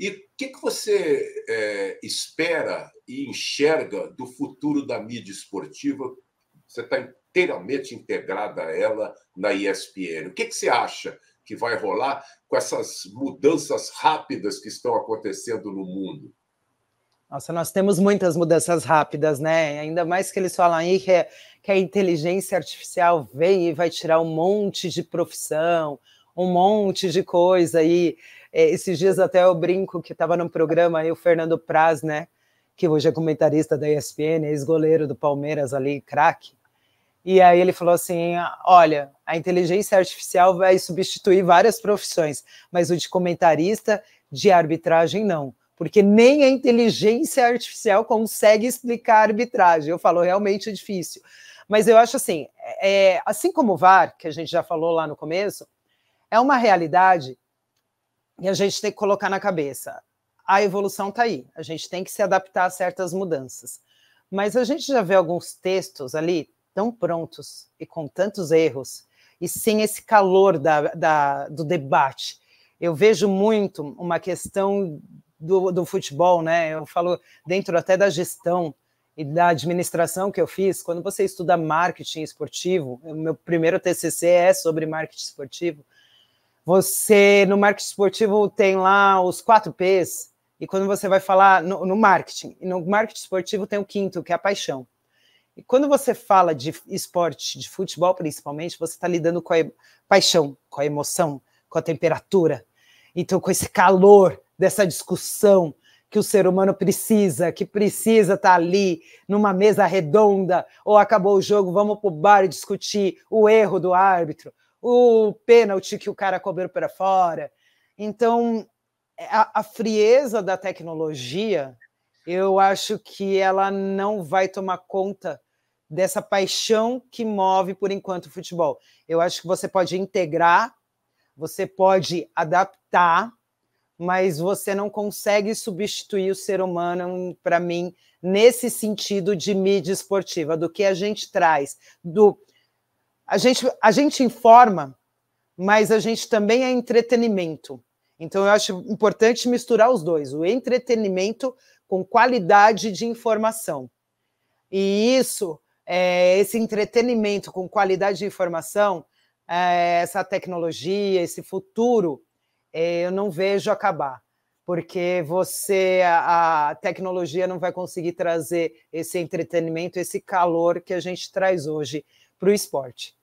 E o que, que você é, espera e enxerga do futuro da mídia esportiva? Você está inteiramente integrada a ela na ESPN. O que, que você acha que vai rolar com essas mudanças rápidas que estão acontecendo no mundo? Nossa, nós temos muitas mudanças rápidas, né? Ainda mais que eles falam aí que, é, que a inteligência artificial vem e vai tirar um monte de profissão, um monte de coisa aí. E é, esses dias até eu brinco que estava no programa aí o Fernando Praz, né? Que hoje é comentarista da ESPN, ex-goleiro do Palmeiras ali, craque. E aí ele falou assim: olha, a inteligência artificial vai substituir várias profissões, mas o de comentarista, de arbitragem, não. Porque nem a inteligência artificial consegue explicar a arbitragem. Eu falo, realmente é difícil. Mas eu acho assim: é, assim como o VAR, que a gente já falou lá no começo, é uma realidade e a gente tem que colocar na cabeça: a evolução está aí, a gente tem que se adaptar a certas mudanças. Mas a gente já vê alguns textos ali tão prontos e com tantos erros, e sem esse calor da, da do debate. Eu vejo muito uma questão do, do futebol, né? Eu falo dentro até da gestão e da administração que eu fiz, quando você estuda marketing esportivo, o meu primeiro TCC é sobre marketing esportivo, você, no marketing esportivo, tem lá os quatro P's, e quando você vai falar no, no marketing, e no marketing esportivo tem o quinto, que é a paixão. E quando você fala de esporte, de futebol principalmente, você está lidando com a paixão, com a emoção, com a temperatura. Então, com esse calor dessa discussão que o ser humano precisa, que precisa estar tá ali numa mesa redonda, ou acabou o jogo, vamos para o bar e discutir o erro do árbitro, o pênalti que o cara cobrou para fora. Então, a, a frieza da tecnologia, eu acho que ela não vai tomar conta dessa paixão que move por enquanto o futebol. Eu acho que você pode integrar, você pode adaptar, mas você não consegue substituir o ser humano, para mim, nesse sentido de mídia esportiva, do que a gente traz, do a gente, a gente informa, mas a gente também é entretenimento. Então, eu acho importante misturar os dois, o entretenimento com qualidade de informação. E isso, é, esse entretenimento com qualidade de informação, é, essa tecnologia, esse futuro, é, eu não vejo acabar, porque você, a, a tecnologia não vai conseguir trazer esse entretenimento, esse calor que a gente traz hoje para o esporte.